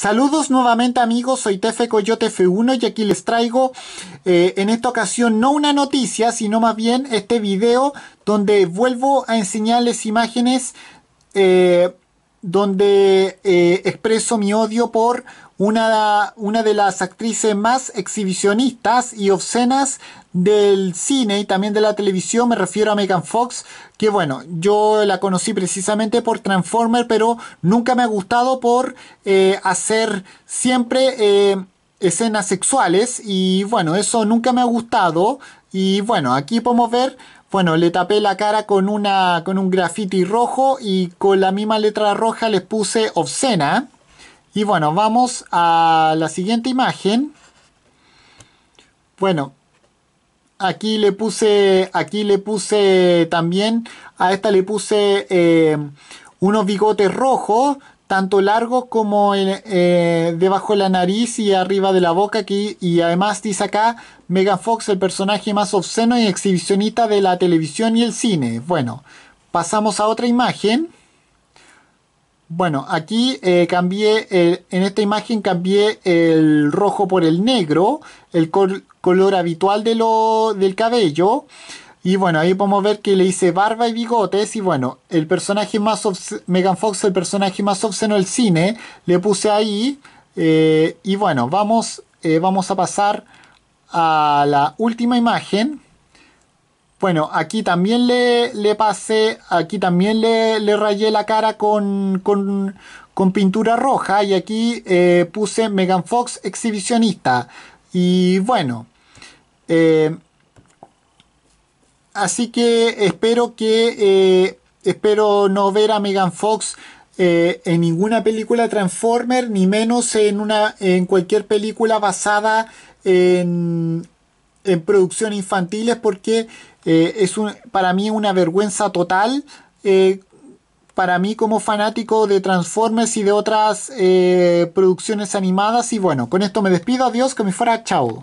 Saludos nuevamente amigos, soy Tefe Coyote F1 y aquí les traigo eh, en esta ocasión no una noticia, sino más bien este video donde vuelvo a enseñarles imágenes eh, donde eh, expreso mi odio por una, de las actrices más exhibicionistas y obscenas del cine y también de la televisión, me refiero a Megan Fox, que bueno, yo la conocí precisamente por Transformer, pero nunca me ha gustado por eh, hacer siempre eh, escenas sexuales y bueno, eso nunca me ha gustado y bueno, aquí podemos ver bueno, le tapé la cara con, una, con un graffiti rojo y con la misma letra roja les puse obscena. Y bueno, vamos a la siguiente imagen. Bueno, aquí le puse, aquí le puse también, a esta le puse eh, unos bigotes rojos tanto largo como eh, eh, debajo de la nariz y arriba de la boca. Aquí, y además dice acá, Megan Fox, el personaje más obsceno y exhibicionista de la televisión y el cine. Bueno, pasamos a otra imagen. Bueno, aquí eh, cambié, en esta imagen cambié el rojo por el negro, el color habitual de lo, del cabello. Y bueno, ahí podemos ver que le hice barba y bigotes. Y bueno, el personaje más Megan Fox, el personaje más obsceno del cine, le puse ahí. Eh, y bueno, vamos, eh, vamos a pasar a la última imagen. Bueno, aquí también le, pasé, aquí también le, rayé la cara con, pintura roja y aquí eh, puse Megan Fox exhibicionista. Y bueno, así que espero que eh, espero no ver a Megan Fox eh, en ninguna película Transformer, ni menos en una en cualquier película basada en, en producción infantiles, porque eh, es para mí una vergüenza total. para mí como fanático de Transformers y de otras producciones animadas. Y bueno, con esto me despido. Adiós, que me fuera. Chao.